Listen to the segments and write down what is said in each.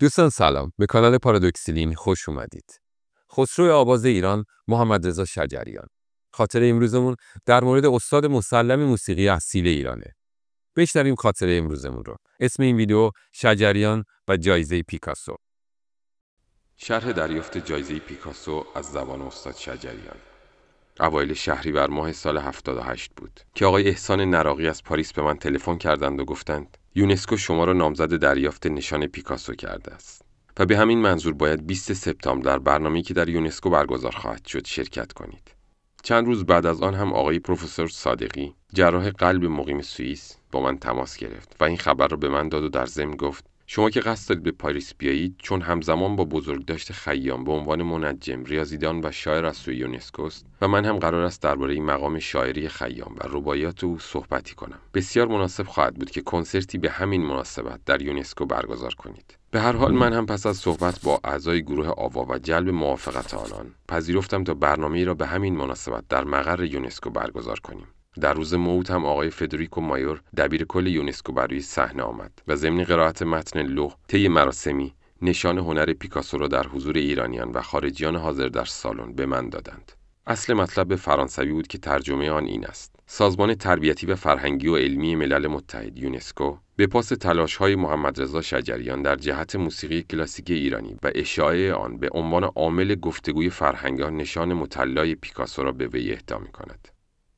دوستان سلام به کانال پارادوکسیلین خوش اومدید خسرو آواز ایران محمد رضا شجریان خاطره امروزمون در مورد استاد مسلم موسیقی اصیل ایرانه بشنویم خاطره امروزمون رو اسم این ویدیو شجریان و جایزه پیکاسو شرح دریافت جایزه پیکاسو از زبان استاد شجریان اوایل شهری بر ماه سال 78 بود که آقای احسان نراقی از پاریس به من تلفن کردند و گفتند یونسکو شما را نامزد دریافت نشان پیکاسو کرده است و به همین منظور باید 20 سپتامبر در برنامه‌ای که در یونسکو برگزار خواهد شد شرکت کنید. چند روز بعد از آن هم آقای پروفسور صادقی جراح قلب مقیم سوئیس با من تماس گرفت و این خبر را به من داد و در ضمن گفت شما که قصد دارید به پاریس بیایید چون همزمان با بزرگداشت خیام به عنوان منجم ریاضیدان و شاعر از سوی یونسکو است و من هم قرار است درباره مقام شاعری خیام و رباعیات او صحبتی کنم بسیار مناسب خواهد بود که کنسرتی به همین مناسبت در یونسکو برگزار کنید به هر حال من هم پس از صحبت با اعضای گروه آوا و جلب موافقت آنان پذیرفتم تا برنامه را به همین مناسبت در مقر یونسکو برگزار کنیم در روز موت هم آقای فدریکو مایور دبیر کل یونسکو روی صحنه آمد و ضمن قرائت متن لغ طی مراسمی نشان هنر پیکاسو را در حضور ایرانیان و خارجیان حاضر در سالن به من دادند اصل مطلب به فرانسوی بود که ترجمه آن این است سازمان تربیتی و فرهنگی و علمی ملل متحد یونسکو به پاس تلاش های محمد رضا شجریان در جهت موسیقی کلاسیک ایرانی و اشاعه آن به عنوان عامل گفتگوی فرهنگان نشان مطلای پیکاسو را به وی اهدا می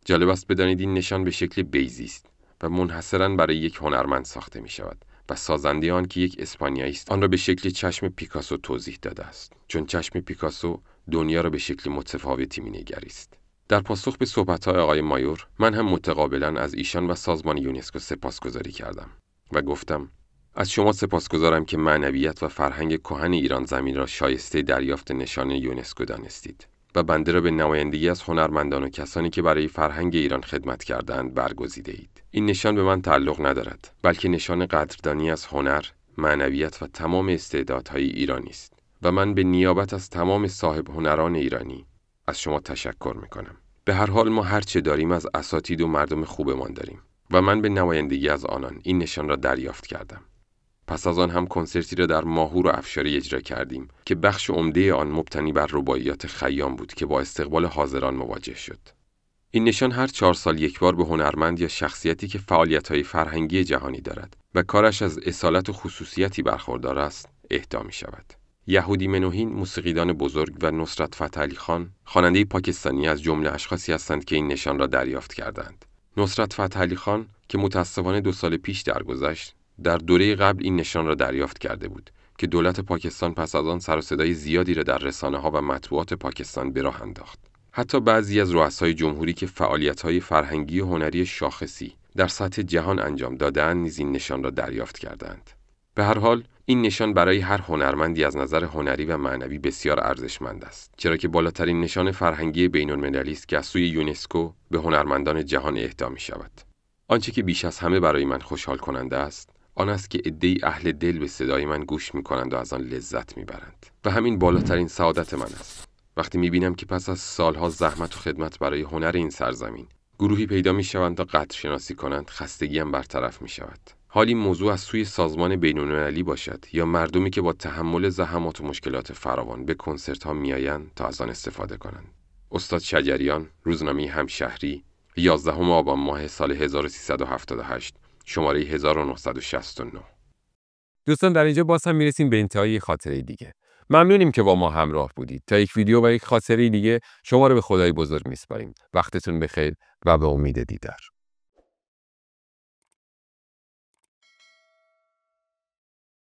جالب است بدانید این نشان به شکل بیزی است و منحصرا برای یک هنرمند ساخته می شود و سازنده آن که یک اسپانیایی است آن را به شکل چشم پیکاسو توضیح داده است چون چشم پیکاسو دنیا را به شکل متفاوتی نگریست. در پاسخ به های آقای مایور من هم متقابلا از ایشان و سازمان یونسکو سپاسگزاری کردم و گفتم از شما سپاسگزارم که معنویت و فرهنگ کهن ایران زمین را شایسته دریافت نشان یونسکو دانستید و بنده را به نمایندگی از هنرمندان و کسانی که برای فرهنگ ایران خدمت کردند برگزیده اید. این نشان به من تعلق ندارد، بلکه نشان قدردانی از هنر، معنویت و تمام استعدادهای ایرانی است و من به نیابت از تمام صاحب هنران ایرانی از شما تشکر می کنم. به هر حال ما هر چه داریم از اساتید و مردم خوبمان داریم و من به نمایندگی از آنان این نشان را دریافت کردم. پس از آن هم کنسرتی را در ماهور و افشاری اجرا کردیم که بخش عمده آن مبتنی بر رباعیات خیام بود که با استقبال حاضران مواجه شد. این نشان هر چهار سال یک بار به هنرمند یا شخصیتی که فعالیت‌های فرهنگی جهانی دارد و کارش از اصالت و خصوصیتی برخوردار است اهدا می شود. یهودی منوهین موسیقیدان بزرگ و نصرت فتحعلی خان خواننده پاکستانی از جمله اشخاصی هستند که این نشان را دریافت کردند. نصرت فتحعلی خان که متأسفانه دو سال پیش درگذشت در دوره قبل این نشان را دریافت کرده بود که دولت پاکستان پس از آن سر و صدای زیادی را در رسانه ها و مطبوعات پاکستان به راه انداخت. حتی بعضی از رؤسای جمهوری که های فرهنگی و هنری شاخصی در سطح جهان انجام دادن نیز این نشان را دریافت کردند. به هر حال این نشان برای هر هنرمندی از نظر هنری و معنوی بسیار ارزشمند است چرا که بالاترین نشان فرهنگی المللی است که از سوی یونسکو به هنرمندان جهان اهدا می شود. آنچه که بیش از همه برای من خوشحال کننده است آن است که عدهای اهل دل به صدای من گوش می کنند و از آن لذت میبرند و همین بالاترین سعادت من است. وقتی می بینم که پس از سالها زحمت و خدمت برای هنر این سرزمین گروهی پیدا می شوند تا قدر شناسی کنند خستگیم برطرف می شود. حال این موضوع از سوی سازمان بینالمللی باشد یا مردمی که با تحمل زحمات و مشکلات فراوان به کنسرت ها میآیند تا از آن استفاده کنند استاد شجریان روزنامه همشهری 11 آبان ماه سال 1378 شماره 1969 دوستان در اینجا باز هم میرسیم به انتهای خاطره دیگه ممنونیم که با ما همراه بودید تا یک ویدیو و یک خاطره دیگه شما رو به خدای بزرگ میسپاریم وقتتون بخیر و به امید دیدار